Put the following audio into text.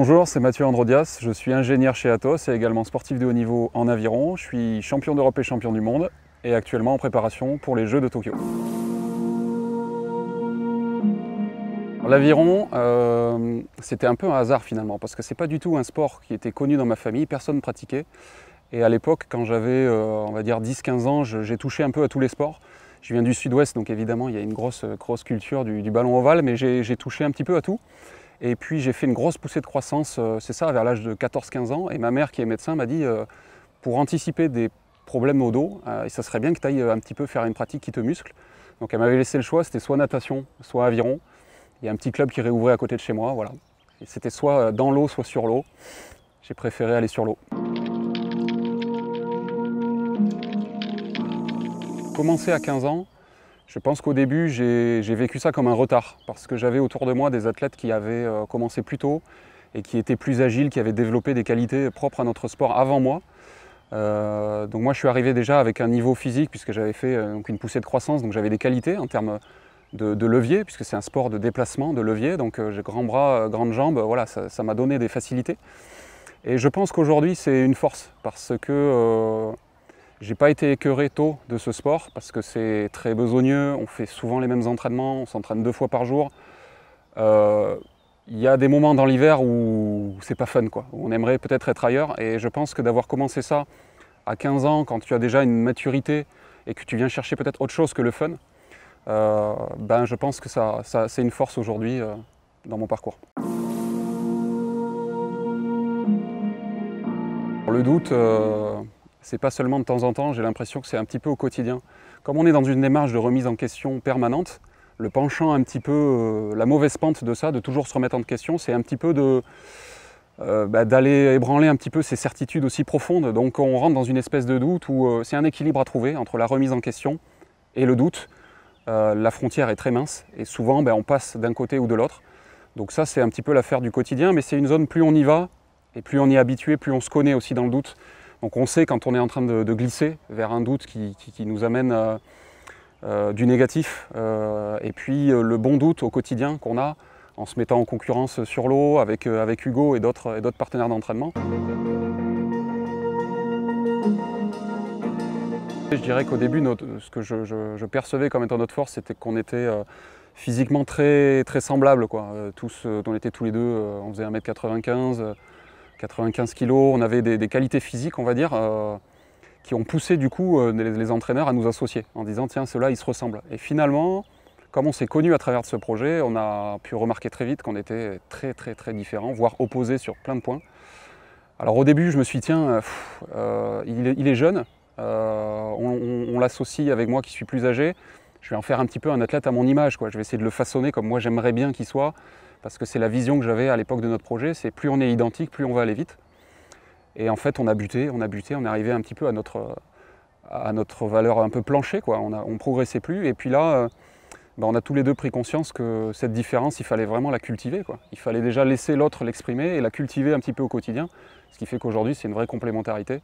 Bonjour, c'est Mathieu Androdias, je suis ingénieur chez Atos et également sportif de haut niveau en aviron. Je suis champion d'Europe et champion du monde et actuellement en préparation pour les Jeux de Tokyo. L'aviron, euh, c'était un peu un hasard finalement, parce que c'est pas du tout un sport qui était connu dans ma famille, personne ne pratiquait. Et à l'époque, quand j'avais, euh, on va dire, 10-15 ans, j'ai touché un peu à tous les sports. Je viens du sud-ouest, donc évidemment, il y a une grosse, grosse culture du, du ballon ovale, mais j'ai touché un petit peu à tout. Et puis j'ai fait une grosse poussée de croissance, euh, c'est ça, vers l'âge de 14-15 ans. Et ma mère, qui est médecin, m'a dit euh, pour anticiper des problèmes au dos, euh, ça serait bien que tu ailles un petit peu faire une pratique qui te muscle. Donc elle m'avait laissé le choix, c'était soit natation, soit aviron. Il y a un petit club qui réouvrait à côté de chez moi, voilà. c'était soit dans l'eau, soit sur l'eau. J'ai préféré aller sur l'eau. Commencer à 15 ans, je pense qu'au début, j'ai vécu ça comme un retard, parce que j'avais autour de moi des athlètes qui avaient euh, commencé plus tôt et qui étaient plus agiles, qui avaient développé des qualités propres à notre sport avant moi. Euh, donc moi, je suis arrivé déjà avec un niveau physique, puisque j'avais fait euh, une poussée de croissance, donc j'avais des qualités en termes de, levier, puisque c'est un sport de déplacement, de levier, donc j'ai grands bras, grandes jambes, voilà, ça m'a donné des facilités. Et je pense qu'aujourd'hui, c'est une force, parce que... J'ai pas été écœuré tôt de ce sport parce que c'est très besogneux, on fait souvent les mêmes entraînements, on s'entraîne deux fois par jour. Euh, il y a des moments dans l'hiver où c'est pas fun, quoi. on aimerait peut-être être ailleurs et je pense que d'avoir commencé ça à 15 ans, quand tu as déjà une maturité et que tu viens chercher peut-être autre chose que le fun, euh, ben je pense que ça, c'est une force aujourd'hui euh, dans mon parcours. Le doute, c'est pas seulement de temps en temps, j'ai l'impression que c'est un petit peu au quotidien. Comme on est dans une démarche de remise en question permanente, le penchant un petit peu, euh, la mauvaise pente de ça, de toujours se remettre en question, c'est un petit peu de euh, bah, d'aller ébranler un petit peu ces certitudes aussi profondes. Donc on rentre dans une espèce de doute où euh, c'est un équilibre à trouver entre la remise en question et le doute. la frontière est très mince et souvent ben, on passe d'un côté ou de l'autre. Donc ça c'est un petit peu l'affaire du quotidien, mais c'est une zone plus on y va et plus on y est habitué, plus on se connaît aussi dans le doute. Donc on sait quand on est en train de, glisser vers un doute qui, nous amène euh, euh, du négatif. Euh, et puis le bon doute au quotidien qu'on a en se mettant en concurrence sur l'eau avec, avec Hugo et d'autres partenaires d'entraînement. Je dirais qu'au début, ce que je, percevais comme étant notre force, c'était qu'on était, physiquement très, très semblables. Quoi. Tous, on était tous les deux, on faisait 1m95, 95 kilos, on avait des, qualités physiques, on va dire, euh, qui ont poussé du coup euh, les, entraîneurs à nous associer en disant tiens, ceux-là, ils se ressemblent. Et finalement, comme on s'est connus à travers ce projet, on a pu remarquer très vite qu'on était très, très, très différents, voire opposés sur plein de points. Alors au début, je me suis dit tiens, euh, il, est, jeune, on, l'associe avec moi qui suis plus âgé, je vais en faire un petit peu un athlète à mon image, quoi. je vais essayer de le façonner comme moi j'aimerais bien qu'il soit parce que c'est la vision que j'avais à l'époque de notre projet, c'est plus on est identique, plus on va aller vite. Et en fait, on a buté, on a buté, on est arrivé un petit peu à notre, à notre valeur un peu planchée, quoi. On ne progressait plus. Et puis là, euh, bah, on a tous les deux pris conscience que cette différence, il fallait vraiment la cultiver. Quoi. Il fallait déjà laisser l'autre l'exprimer et la cultiver un petit peu au quotidien, ce qui fait qu'aujourd'hui, c'est une vraie complémentarité.